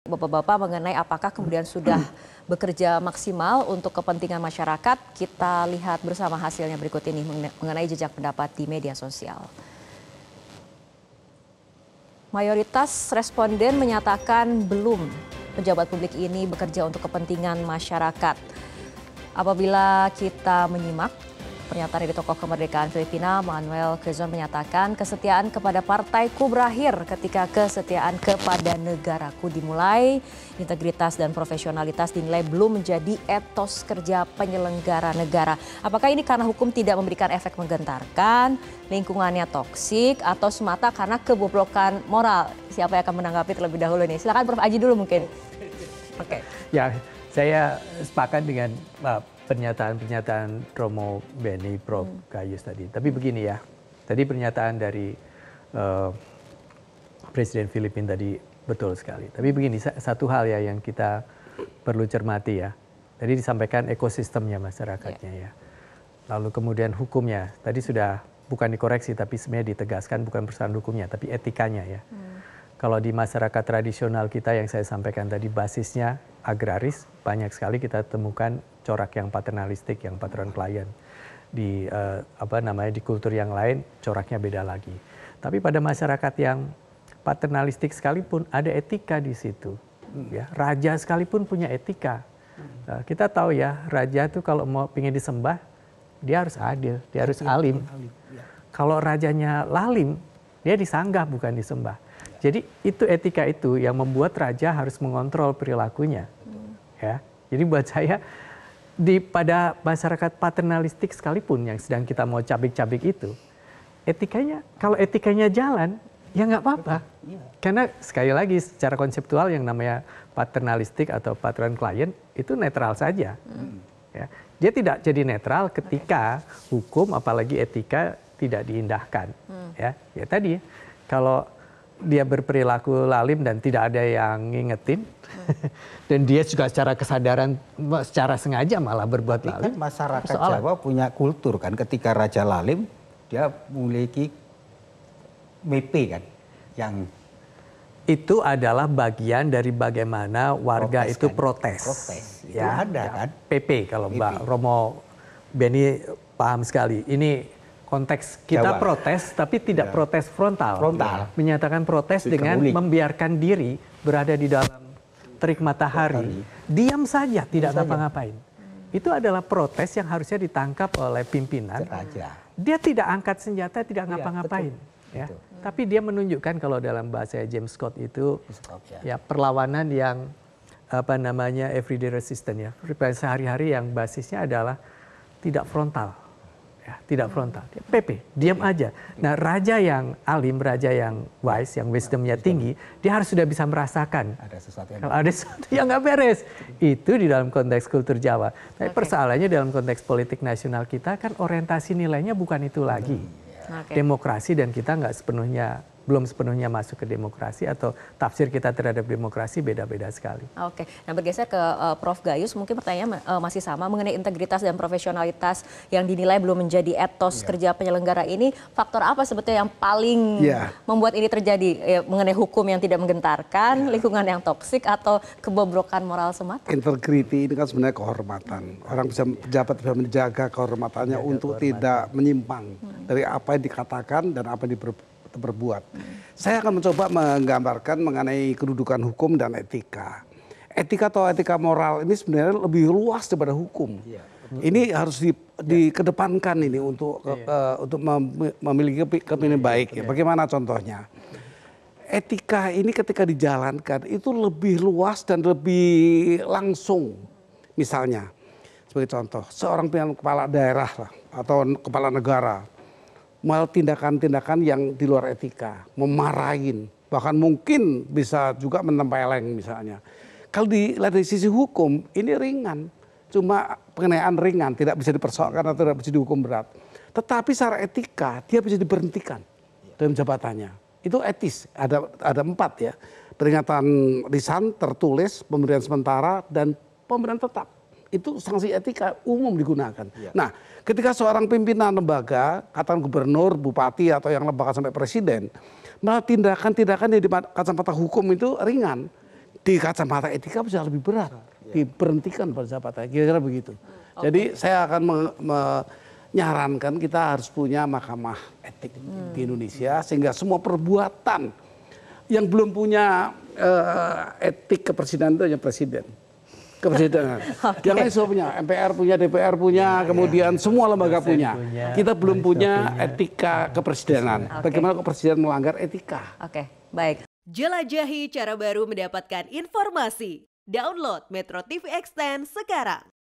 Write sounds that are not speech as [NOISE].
Bapak-bapak mengenai apakah kemudian sudah bekerja maksimal untuk kepentingan masyarakat, kita lihat bersama hasilnya berikut ini mengenai jejak pendapat di media sosial. Mayoritas responden menyatakan belum pejabat publik ini bekerja untuk kepentingan masyarakat. Apabila kita menyimak Pernyataan dari tokoh kemerdekaan Filipina Manuel Quezon menyatakan kesetiaan kepada partaiku berakhir ketika kesetiaan kepada negaraku dimulai. Integritas dan profesionalitas dinilai belum menjadi etos kerja penyelenggara negara. Apakah ini karena hukum tidak memberikan efek menggentarkan, lingkungannya toksik, atau semata karena kebobrokan moral? Siapa yang akan menanggapi terlebih dahulu nih? Silakan Prof Aji dulu mungkin. Oke. Okay. Ya, saya sepakat dengan uh, pernyataan-pernyataan Romo Beni Prof hmm. Gayus tadi. Tapi begini ya, tadi pernyataan dari uh, Presiden Filipina tadi betul sekali. Tapi begini, satu hal ya yang kita perlu cermati ya. Tadi disampaikan ekosistemnya masyarakatnya yeah. ya. Lalu kemudian hukumnya, tadi sudah bukan dikoreksi tapi sebenarnya ditegaskan bukan persoalan hukumnya tapi etikanya ya. Hmm. Kalau di masyarakat tradisional kita yang saya sampaikan tadi basisnya agraris, banyak sekali kita temukan corak yang paternalistik yang patron klien di uh, apa namanya di kultur yang lain coraknya beda lagi tapi pada masyarakat yang paternalistik sekalipun ada etika di situ ya raja sekalipun punya etika uh, kita tahu ya raja itu kalau mau pingin disembah dia harus adil dia harus alim iya. kalau rajanya lalim dia disanggah bukan disembah jadi itu etika itu yang membuat raja harus mengontrol perilakunya ya jadi buat saya di pada masyarakat paternalistik sekalipun yang sedang kita mau cabik-cabik itu, etikanya kalau etikanya jalan ya nggak apa-apa. Iya. Karena sekali lagi secara konseptual yang namanya paternalistik atau patron klien itu netral saja. Hmm. Ya. Dia tidak jadi netral ketika hukum apalagi etika tidak diindahkan. Hmm. Ya, ya tadi kalau dia berperilaku lalim dan tidak ada yang ngingetin. Hmm. [LAUGHS] dan dia juga secara kesadaran, secara sengaja malah berbuat Tapi kan lalim. Kan masyarakat Soal. Jawa punya kultur kan, ketika Raja Lalim dia memiliki MP kan, yang itu adalah bagian dari bagaimana warga protes, itu kan? protes. Protes, itu ya, ada ya. kan? PP kalau Mbak Romo Beni paham sekali. Ini konteks kita Jawa. protes tapi tidak ya. protes frontal. Frontal. Ya. Menyatakan protes dengan membiarkan diri berada di dalam terik matahari, matahari. diam saja, diam tidak ngapa-ngapain. Itu adalah protes yang harusnya ditangkap oleh pimpinan. Ceraja. Dia tidak angkat senjata, tidak iya, ngapa-ngapain. Ya, ya. Tapi dia menunjukkan kalau dalam bahasa James Scott itu Scott, ya. ya perlawanan yang apa namanya everyday resistance ya, sehari-hari yang basisnya adalah tidak frontal ya, tidak frontal. PP, diam iya. aja. Nah, raja yang alim, raja yang wise, yang wisdomnya tinggi, dia harus sudah bisa merasakan ada sesuatu yang ada sesuatu yang nggak beres. Itu di dalam konteks kultur Jawa. Tapi okay. persoalannya dalam konteks politik nasional kita kan orientasi nilainya bukan itu lagi. Iya. Okay. Demokrasi dan kita nggak sepenuhnya belum sepenuhnya masuk ke demokrasi atau tafsir kita terhadap demokrasi beda-beda sekali. Oke, nah bergeser ke uh, Prof Gayus, mungkin pertanyaan uh, masih sama mengenai integritas dan profesionalitas yang dinilai belum menjadi etos yeah. kerja penyelenggara ini. Faktor apa sebetulnya yang paling yeah. membuat ini terjadi ya, mengenai hukum yang tidak menggentarkan, yeah. lingkungan yang toksik atau kebobrokan moral semata? Integriti ini kan sebenarnya kehormatan. Orang bisa pejabat bisa menjaga kehormatannya ya, untuk kehormatan. tidak menyimpang hmm. dari apa yang dikatakan dan apa yang diperbuat berbuat. Saya akan mencoba menggambarkan mengenai kedudukan hukum dan etika. Etika atau etika moral ini sebenarnya lebih luas daripada hukum. Ya. Ini harus di, iya. dikedepankan ini untuk ya. uh, untuk memiliki kepemimpinan iya, baik. Ya. Bagaimana contohnya? Etika ini ketika dijalankan itu lebih luas dan lebih langsung. Misalnya, sebagai contoh, seorang pimpinan kepala daerah atau kepala negara mau tindakan-tindakan yang di luar etika, memarahin, bahkan mungkin bisa juga menempeleng misalnya. Kalau dilihat dari sisi hukum, ini ringan. Cuma pengenaian ringan, tidak bisa dipersoalkan atau tidak bisa dihukum berat. Tetapi secara etika, dia bisa diberhentikan dalam jabatannya. Itu etis, ada, ada empat ya. Peringatan lisan, tertulis, pemberian sementara, dan pemberian tetap itu sanksi etika umum digunakan. Ya. Nah, ketika seorang pimpinan lembaga, katakan gubernur, bupati atau yang lembaga sampai presiden, malah tindakan-tindakan yang di kacamata hukum itu ringan, di kacamata etika bisa lebih berat, ya. diberhentikan pejabatnya, kira-kira begitu. Okay. Jadi saya akan me menyarankan kita harus punya mahkamah etik hmm. di Indonesia sehingga semua perbuatan yang belum punya uh, etik kepresidenan itu hanya presiden. Kepresidenan. [LAUGHS] okay. Yang lain semua punya, MPR punya, DPR punya, ya, kemudian ya. semua lembaga punya. punya. Kita belum punya, punya etika kepresidenan. Okay. Bagaimana kepresidenan melanggar etika? Oke, okay. baik. Jelajahi cara baru mendapatkan informasi. Download Metro TV Extend sekarang.